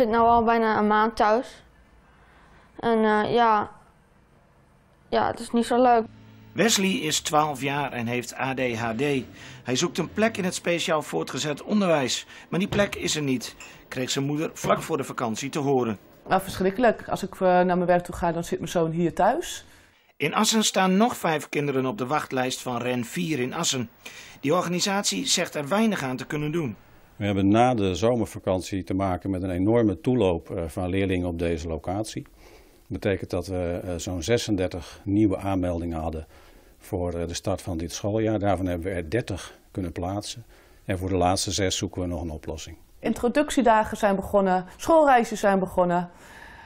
zit nu al bijna een maand thuis. En eh, ja, ja, het is niet zo leuk. Wesley is 12 jaar en heeft ADHD. Hij zoekt een plek in het speciaal voortgezet onderwijs. Maar die plek is er niet, kreeg zijn moeder vlak voor de vakantie te horen. Nou, verschrikkelijk. Als ik eh, naar mijn werk toe ga, dan zit mijn zoon hier thuis. In Assen staan nog vijf kinderen op de wachtlijst van REN 4 in Assen. Die organisatie zegt er weinig aan te kunnen doen. We hebben na de zomervakantie te maken met een enorme toeloop eh, van leerlingen op deze locatie. Dat betekent dat we eh, zo'n 36 nieuwe aanmeldingen hadden voor eh, de start van dit schooljaar. Daarvan hebben we er 30 kunnen plaatsen. En voor de laatste zes zoeken we nog een oplossing. Introductiedagen zijn begonnen, schoolreizen zijn begonnen.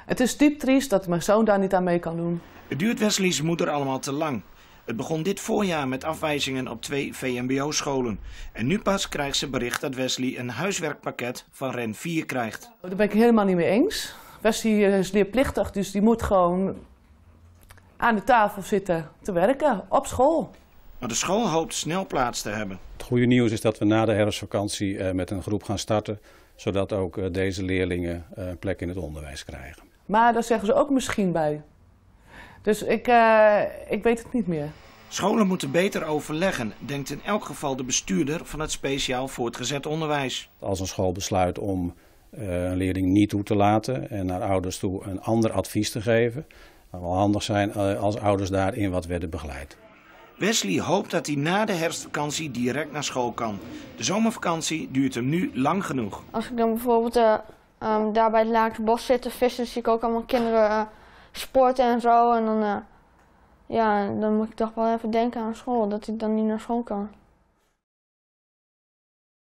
Het is diep triest dat mijn zoon daar niet aan mee kan doen. Het duurt Wesley's moeder allemaal te lang. Het begon dit voorjaar met afwijzingen op twee VMBO-scholen. En nu pas krijgt ze bericht dat Wesley een huiswerkpakket van REN 4 krijgt. Daar ben ik helemaal niet mee eens. Wesley eh, is leerplichtig, dus die moet gewoon aan de tafel zitten te werken op school. Maar de school hoopt snel plaats te hebben. Het goede nieuws is dat we na de herfstvakantie eh, met een groep gaan starten, zodat ook eh, deze leerlingen een plek in het onderwijs krijgen. Maar daar zeggen ze ook misschien bij. Dus ik, eh, ik weet het niet meer. Scholen moeten beter overleggen, denkt in elk geval de bestuurder van het speciaal voortgezet onderwijs. Als een school besluit om eh, een leerling niet toe te laten en naar ouders toe een ander advies te geven, dan wel handig zijn eh, als ouders daarin wat werden begeleid. Wesley hoopt dat hij na de herfstvakantie direct naar school kan. De zomervakantie duurt hem nu lang genoeg. Als ik dan bijvoorbeeld ehm, daar bij het Laakse Bos zit te vissen, zie ik ook allemaal kinderen sporten en zo. En dan, eh, ja, dan moet ik toch wel even denken aan school, dat ik dan niet naar school kan.